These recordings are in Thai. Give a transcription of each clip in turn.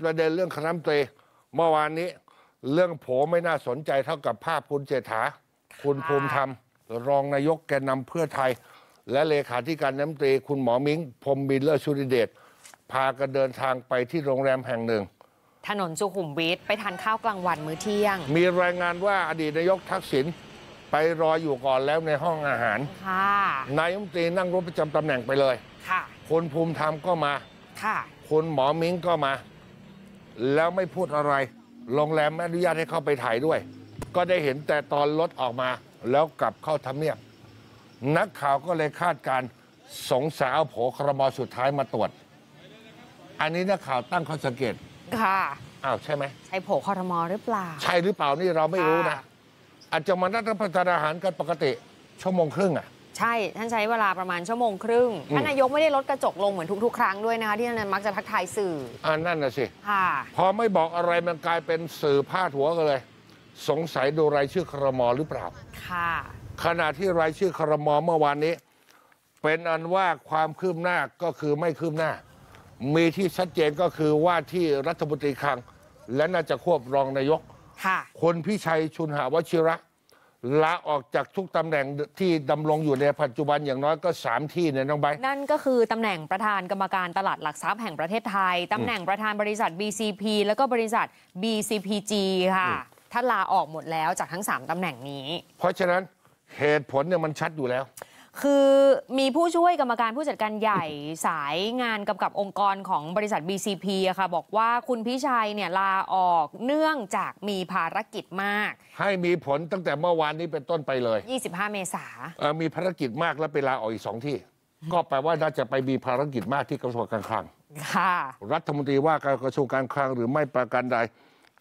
ประเด็นเรื่องคณะมนตรีเมื่อวานนี้ เรื่องโผไม่น่าสนใจเท่ากับภาพคุณเจษฐาคุณภูมิธรรม รองนายกแกนนำเพื่อไทย และเลขาธิการน้ำตรีคุณหมอมิงพรมบินเลอร์ชูริเดชพากันเดินทางไปที่โรงแรมแห่งหนึ่ง ถนนสุขุมวิทไปทานข้าวกลางวันมื้อเที่ยง มีรายงานว่าอดีตนายกทักษิณไปรออยู่ก่อนแล้วในห้องอาหารนายมตรีนั่งรถประจำตำแหน่งไปเลยค่ะคนภูมิธรรมก็มาค่ะคนหมอมิงก็มาแล้วไม่พูดอะไร โรงแรมไม่อนุญาตให้เข้าไปถ่ายด้วย ก็ได้เห็นแต่ตอนรถออกมาแล้วกลับเข้าทำเนียบ นักข่าวก็เลยคาดการสงสัยเอาโผครมอสุดท้ายมาตรวจ อันนี้นักข่าวตั้งข้อสังเกต ค่ะ อ้าว ใช่ไหม ใช่โผครมอหรือเปล่า ใช่หรือเปล่านี่ เราไม่รู้นะ อาจจะมานัดรับประทานอาหารกันปกติชั่วโมงครึ่งอ่ะใช่ท่านใช้เวลาประมาณชั่วโมงครึ่งท่านนายกไม่ได้ลดกระจกลง เหมือนทุก ๆ ครั้งด้วย นะคะที่ท่านมักจะทักทายสื่ออ่านั่นนะสิพอไม่บอกอะไรมันกลายเป็นสื่อพาดหัวกันเลย สงสัยดูรายชื่อครมอหรือเปล่าค่ะ ขณะที่รายชื่อครมอเมื่อวานนี้ เป็นอันว่าความคืบหน้าก็คือไม่คืบหน้า มีที่ชัดเจนก็คือว่าที่รัฐมนตรีคลัง และน่าจะควบรองนายกค่ะคนพิชัยชุนหาวชิระลาออกจากทุกตำแหน่งที่ดำรงอยู่ในปัจจุบันอย่างน้อยก็ 3 ที่เนี่ยน้องใบ นั่นก็คือตำแหน่งประธานกรรมการตลาดหลักทรัพย์แห่งประเทศไทยตำแหน่งประธานบริษัท BCP แล้วก็บริษัท BCPG ค่ะท่านลาออกหมดแล้วจากทั้ง 3ตำแหน่งนี้ เพราะฉะนั้นเหตุผลเนี่ยมันชัดอยู่แล้วคือมีผู้ช่วยกรรมการผู้จัดการใหญ่สายงานกำกับองค์กรของบริษัท BCP อะค่ะบอกว่าคุณพิชัยเนี่ยลาออกเนื่องจากมีภารกิจมาก ให้มีผลตั้งแต่เมื่อวานนี้เป็นต้นไปเลย 25 เมษาเออมีภารกิจมากแล้วไปลาออกอีกสองที่ ก็แปลว่าน่าจะไปมีภารกิจมากที่กระทรวงการคลังค่ะ รัฐมนตรีว่าการกระทรวงการคลังหรือไม่ประการใด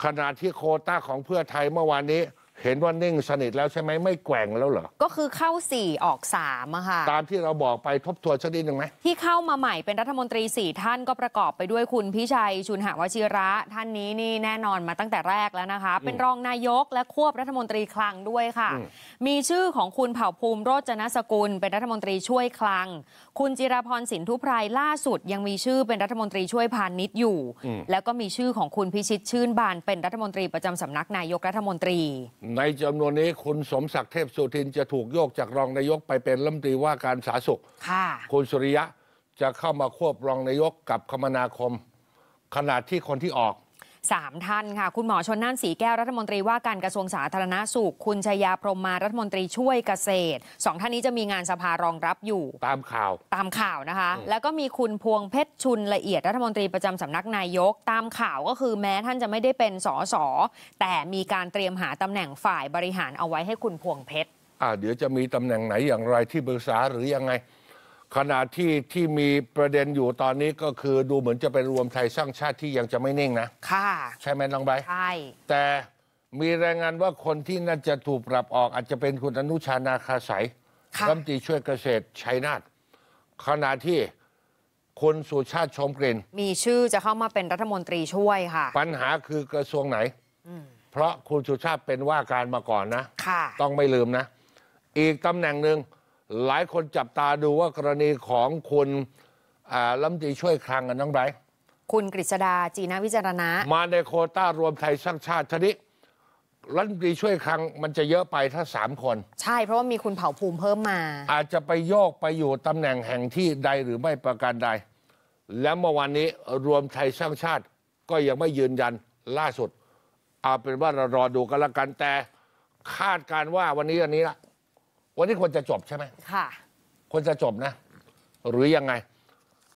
ขณะที่โคต้าของเพื่อไทยเมื่อวานนี้เห็นว่านิ่งสนิทแล้วใช่ไหมไม่แกว่งแล้วเหรอ ก็คือเข้า4ออก3อะค่ะ ตามที่เราบอกไปทบทวนชนิดหนึ่งไหมที่เข้ามาใหม่เป็นรัฐมนตรี 4 ท่านก็ประกอบไปด้วยคุณพิชัย ชุนหวชิระท่านนี้นี่แน่นอนมาตั้งแต่แรกแล้วนะคะเป็นรองนายกและควบรัฐมนตรีคลังด้วยค่ะ มีชื่อของคุณเผ่าภูมิโรจนสกุล เป็นรัฐมนตรีช่วยคลัง คุณจิรพรสินทุพไพรล่าสุด ยังมีชื่อเป็นรัฐมนตรีช่วยพาณิชย์อยู่แล้วก็มีชื่อของคุณพิชิตชื่นบานเป็นรัฐมนตรีประจำสำนักนายกรัฐมนตรีในจำนวนนี้คุณสมศักดิ์เทพสุทินจะถูกโยกจากรองนายกไปเป็นรัฐมนตรีว่าการสาธารณสุข ค่ะ คุณสุริยะจะเข้ามาควบรองนายกกับคมนาคม ขณะที่คนที่ออก3 ท่านค่ะ คุณหมอชนน่านสีแก้วรัฐมนตรี ว่าการกระทรวงสาธารณาสุขคุณชยาพรมมารัฐมนตรีช่วยเกษตรสองท่านนี้จะมีงานสภารองรับอยู่ ตามข่าวตามข่าวนะคะ แล้วก็มีคุณพวงเพชรชุนละเอียด รัฐมนตรีประจำสำนักนายกตามข่าวก็คือแม้ท่านจะไม่ได้เป็นสสแต่มีการเตรียมหาตำแหน่งฝ่ายบริหารเอาไว้ให้คุณพวงเพชรอ่าเดี๋ยวจะมีตำแหน่งไหนอย่างไรที่ปรึกษาหรือยังไงขณะที่ที่มีประเด็นอยู่ตอนนี้ก็คือดูเหมือนจะเป็นรวมไทยสร้างชาติที่ยังจะไม่นิ่งนะ ค่ะ ใช่ไหมน้องใบใช่แต่มีรายงานว่าคนที่น่าจะถูกปรับออกอาจจะเป็นคุณอนุชานาคาสายรัฐมนตรีช่วยเกษตรชัยนาท ขณะที่ คุณสุชาติชมกลิ่นมีชื่อจะเข้ามาเป็นรัฐมนตรีช่วยค่ะ ปัญหาคือกระทรวงไหนเพราะคุณสุชาติเป็นว่าการมาก่อนนะค่ะ ต้องไม่ลืมนะ อีกตำแหน่งหนึ่งหลายคนจับตาดูว่ากรณีของคุณลำตีช่วยคลังกันน้องไบรท์คุณกฤษดาจีนวิจารณะ มาในโคต้ารวมไทยสร้างชาติชนิดรัฐมนตรีช่วยคลัง มันจะเยอะไปถ้าสามคน ใช่เพราะว่ามีคุณเผ่าภูมิเพิ่มมา อาจจะไปโยกไปอยู่ตำแหน่งแห่งที่ใดหรือไม่ประการใด แล้วเมื่อวานนี้รวมไทยสร้างชาติ ก็ยังไม่ยืนยันล่าสุดเอาเป็นว่าเรารอดูกันละกันแต่คาดการว่าวันนี้วันนี้ละวันนี้ควรจะจบใช่ไหมค่ะควรจะจบนะ หรือยังไง